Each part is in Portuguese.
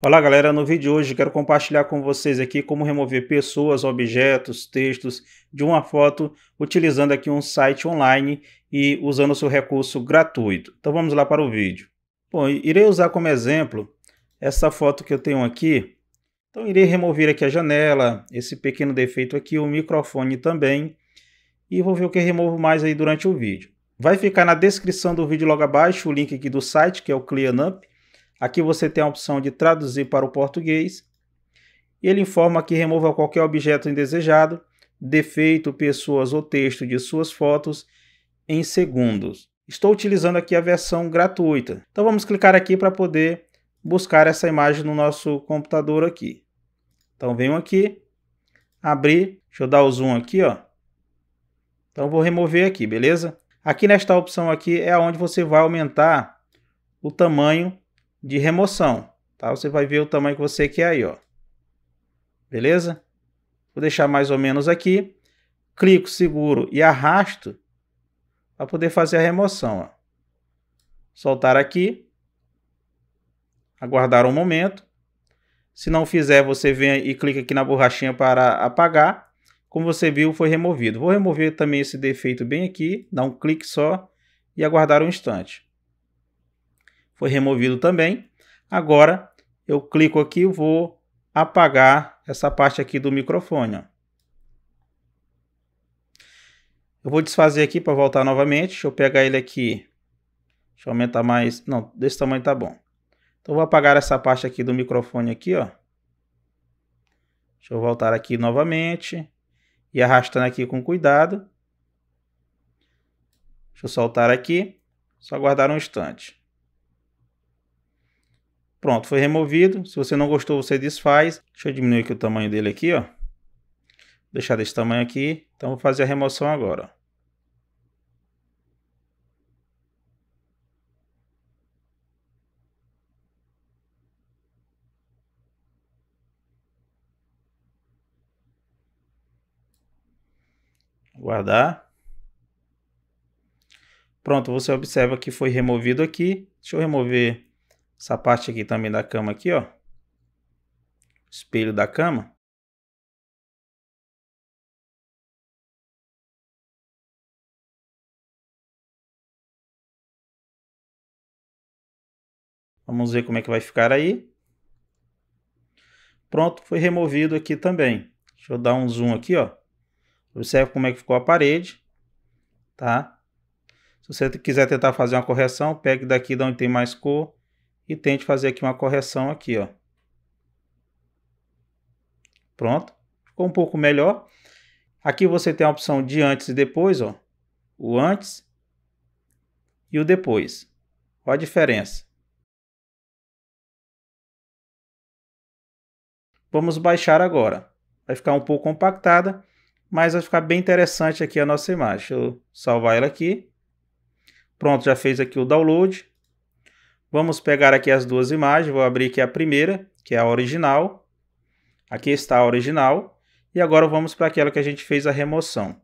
Olá galera, no vídeo de hoje quero compartilhar com vocês aqui como remover pessoas, objetos, textos de uma foto utilizando aqui um site online e usando o seu recurso gratuito. Então vamos lá para o vídeo. Bom, irei usar como exemplo essa foto que eu tenho aqui. Então irei remover aqui a janela, esse pequeno defeito aqui, o microfone também e vou ver o que removo mais aí durante o vídeo. Vai ficar na descrição do vídeo logo abaixo o link aqui do site que é o CleanUp. Aqui você tem a opção de traduzir para o português. Ele informa que remova qualquer objeto indesejado, defeito, pessoas ou texto de suas fotos em segundos. Estou utilizando aqui a versão gratuita. Então vamos clicar aqui para poder buscar essa imagem no nosso computador aqui. Então venho aqui, abrir, deixa eu dar o zoom aqui, ó. Então vou remover aqui, beleza? Aqui nesta opção aqui é onde você vai aumentar o tamanho de remoção, tá? Você vai ver o tamanho que você quer aí, ó. Beleza? Vou deixar mais ou menos aqui. Clico, seguro e arrasto para poder fazer a remoção, ó. Soltar aqui. Aguardar um momento. Se não fizer, você vem e clica aqui na borrachinha para apagar. Como você viu, foi removido. Vou remover também esse defeito bem aqui, dar um clique só e aguardar um instante foi removido também. Agora eu clico aqui e vou apagar essa parte aqui do microfone. Ó. Eu vou desfazer aqui para voltar novamente. Deixa eu pegar ele aqui. Deixa eu aumentar mais. Não, desse tamanho tá bom. Então vou apagar essa parte aqui do microfone aqui, ó. Deixa eu voltar aqui novamente. E arrastando aqui com cuidado. Deixa eu soltar aqui. Só aguardar um instante. Pronto, foi removido. Se você não gostou, você desfaz. Deixa eu diminuir aqui o tamanho dele aqui, ó. deixar desse tamanho aqui. Então, vou fazer a remoção agora. Guardar. Pronto, você observa que foi removido aqui. Deixa eu remover essa parte aqui também da cama aqui, ó. Espelho da cama. Vamos ver como é que vai ficar aí. Pronto, foi removido aqui também. Deixa eu dar um zoom aqui, ó. Observe como é que ficou a parede, tá? Se você quiser tentar fazer uma correção, pegue daqui de onde tem mais cor e tente fazer aqui uma correção aqui, ó. Pronto, ficou um pouco melhor. Aqui você tem a opção de antes e depois, ó. O antes e o depois. Olha a diferença. Vamos baixar agora. Vai ficar um pouco compactada, mas vai ficar bem interessante aqui a nossa imagem. Deixa eu salvar ela aqui. Pronto, já fez aqui o download. Vamos pegar aqui as duas imagens, vou abrir aqui a primeira, que é a original. Aqui está a original. E agora vamos para aquela que a gente fez a remoção.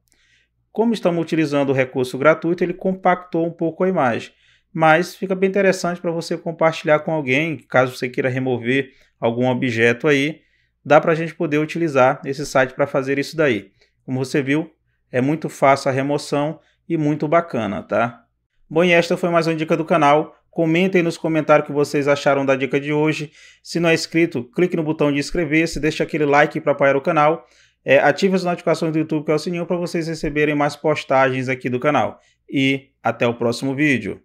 Como estamos utilizando o recurso gratuito, ele compactou um pouco a imagem. Mas fica bem interessante para você compartilhar com alguém, caso você queira remover algum objeto aí. Dá para a gente poder utilizar esse site para fazer isso daí. Como você viu, é muito fácil a remoção e muito bacana, tá? Bom, e esta foi mais uma dica do canal. Comentem nos comentários o que vocês acharam da dica de hoje. Se não é inscrito, clique no botão de inscrever-se, deixe aquele like para apoiar o canal. É, ative as notificações do YouTube, que é o sininho, para vocês receberem mais postagens aqui do canal. E até o próximo vídeo.